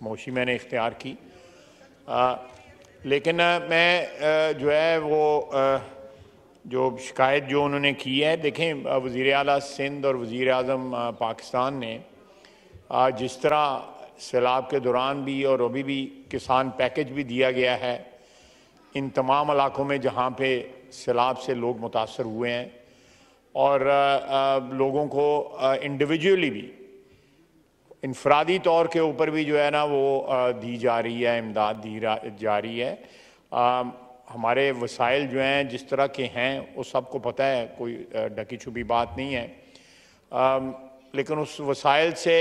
खामोशी मैंने इख्तियार की आ, लेकिन मैं जो है वो जो शिकायत जो उन्होंने की है देखें वज़ी अल सिंध और वज़ी अजम पाकिस्तान ने जिस तरह सैलाब के दौरान भी और अभी भी किसान पैकेज भी दिया गया है इन तमाम इलाकों में जहाँ पे सैलाब से लोग मुतासर हुए हैं और लोगों को इंडिविजुअली भी इनफरादी तौर के ऊपर भी जो है ना वो दी जा रही है इमदाद दी जा रही है आ, हमारे वसाइल जो हैं जिस तरह के हैं वो सबको पता है कोई ढकी छुपी बात नहीं है आ, लेकिन उस वसाइल से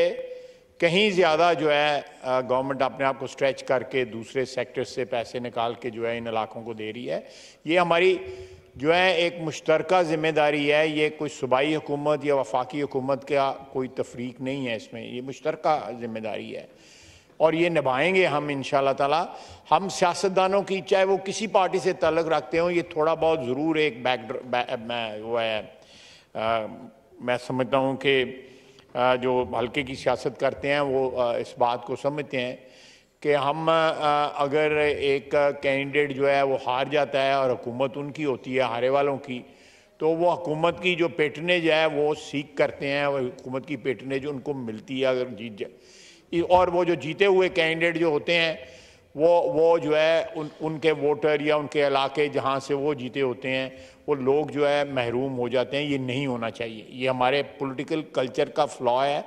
कहीं ज़्यादा जो है गवर्नमेंट अपने आप को स्ट्रेच करके दूसरे सेक्टर से पैसे निकाल के जो है इन इलाकों को दे रही है ये हमारी जो है एक मुश्तरक ज़िम्मेदारी है ये कोई सूबाई हुकूमत या वफाकी हुकूमत का कोई तफरीक नहीं है इसमें ये मुश्तरक ज़िम्मेदारी है और ये निभाएंगे हम इन ताला हम सियासतदानों की चाहे वो किसी पार्टी से तलक रखते हों ये थोड़ा बहुत ज़रूर एक बैक वो है आ, मैं समझता हूँ कि जो हल्के की सियासत करते हैं वो इस बात को समझते हैं कि हम अगर एक कैंडिडेट जो है वो हार जाता है और हुकूमत उनकी होती है हारे वालों की तो वो हुकूमत की जो पेटनेज है वो सीख करते हैं और हुकूमत की पेटनेज उनको मिलती है अगर जीत जाए और वो जो जीते हुए कैंडिडेट जो होते हैं वो वो जो है उन उनके वोटर या उनके इलाके जहाँ से वो जीते होते हैं वो लोग जो है महरूम हो जाते हैं ये नहीं होना चाहिए ये हमारे पॉलिटिकल कल्चर का फ्लॉ है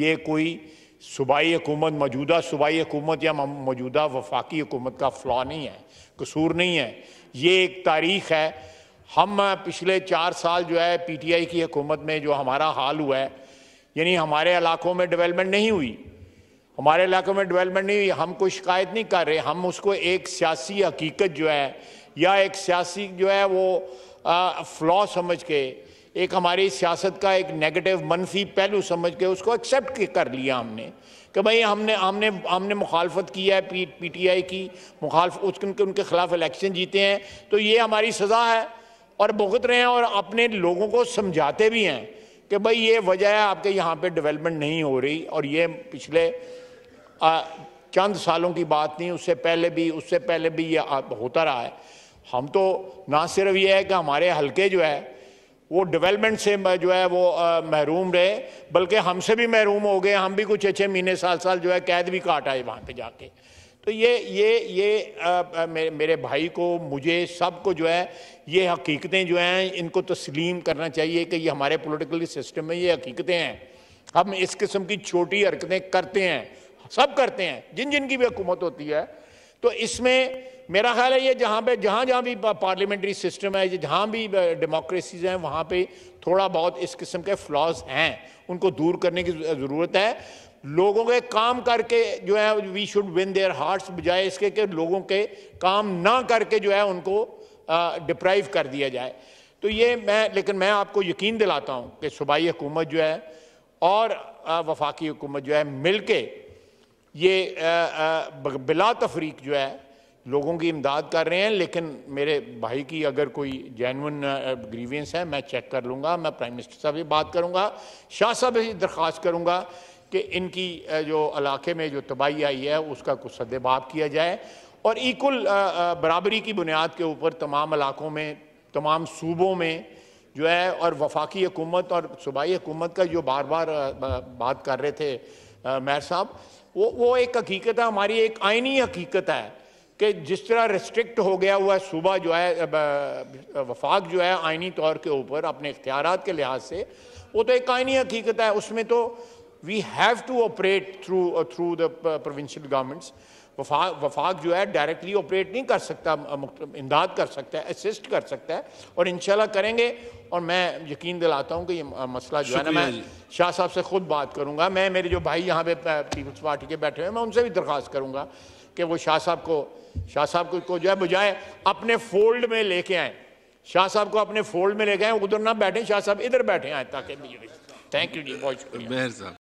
ये कोई सूबाई हुकूमत मौजूदा सूबाई हुकूमत या मौजूदा वफाकी हुकूमत का फ्लॉ नहीं है कसूर नहीं है ये एक तारीख है हम पिछले चार साल जो है पी टी आई की हुकूमत में जो हमारा हाल हुआ है यानी हमारे इलाकों में डेवलपमेंट नहीं हुई हमारे इलाकों में डेवलपमेंट नहीं हुई हम कोई शिकायत नहीं कर रहे हम उसको एक सियासी हकीकत जो है या एक सियासी जो है वो फ्लॉ समझ के एक हमारी सियासत का एक नेगेटिव मनफी पहलू समझ के उसको एक्सेप्ट कर लिया हमने कि भाई हमने हमने हमने मुखालफत की है पी पी टी आई की मुखालफ उसके उनके खिलाफ इलेक्शन जीते हैं तो ये हमारी सज़ा है और भुगत रहे हैं और अपने लोगों को समझाते भी हैं कि भाई ये वजह है आपके यहाँ पे डेवलपमेंट नहीं हो रही और ये पिछले आ, चंद सालों की बात नहीं उससे पहले भी उससे पहले भी ये होता रहा है हम तो ना सिर्फ ये है कि हमारे हल्के जो है वो डेवलपमेंट से जो है वो महरूम रहे बल्कि हमसे भी महरूम हो गए हम भी कुछ अच्छे महीने साल साल जो है कैद भी काट आए वहाँ पे जाके तो ये ये ये आ, मेरे, भाई को मुझे सबको जो है ये हकीकतें जो हैं इनको तस्लीम करना चाहिए कि ये हमारे पॉलिटिकल सिस्टम में ये हकीकतें हैं हम इस किस्म की छोटी हरकतें करते हैं सब करते हैं जिन जिन की भी हुकूमत होती है तो इसमें मेरा ख्याल है ये जहाँ पे जहाँ जहाँ भी पार्लियामेंट्री सिस्टम है जहाँ भी डेमोक्रेसीज हैं वहाँ पे थोड़ा बहुत इस किस्म के फ्लॉज हैं उनको दूर करने की ज़रूरत है लोगों के काम करके जो है we should win their hearts बजाय इसके कि लोगों के काम ना करके जो है उनको डिप्राइव कर दिया जाए तो ये मैं लेकिन मैं आपको यकीन दिलाता हूँ कि सूबाई हुकूमत जो है और वफाकी हुकूमत जो है मिल के ये बिला तफरीक जो है लोगों की इमदाद कर रहे हैं लेकिन मेरे भाई की अगर कोई जैनवन ग्रीवियंस है मैं चेक कर लूँगा मैं प्राइम मिनिस्टर साहब से बात करूँगा शाह साहब से दरख्वास्त करूँगा कि इनकी जो इलाके में जो तबाही आई है उसका कुछ सदभाव किया जाए और इक्वल बराबरी की बुनियाद के ऊपर तमाम इलाकों में तमाम सूबों में जो है और वफाकी हुकूमत और सूबाई हुकूमत का जो बार बार बात कर रहे थे मैर साहब वो वो एक हकीकत है हमारी एक आइनी हकीकत है कि जिस तरह रिस्ट्रिक्ट हो गया हुआ सूबा जो है वफाक जो है आइनी तौर के ऊपर अपने इख्तियार के लिहाज से वो तो एक आइनी हकीकत है उसमें तो we have to operate through through the provincial governments वफाक वफाक जो है डायरेक्टली ऑपरेट नहीं कर सकता इमदाद कर सकता है असिस्ट कर सकता है और इन करेंगे और मैं यकीन दिलाता हूँ कि ये मसला जो है ना मैं शाह साहब से खुद बात करूँगा मैं मेरे जो भाई यहाँ पे पीपल्स पार्टी के बैठे हुए हैं मैं उनसे भी दरख्वास्त करूँगा कि वो शाह साहब को शाह साहब को, को जो है बुझाए अपने फोल्ड में लेके आए शाह साहब को अपने फोल्ड में लेके आए उधर ना बैठे शाह साहब इधर बैठे आए ताकि थैंक यू जी बहुत शुक्रिया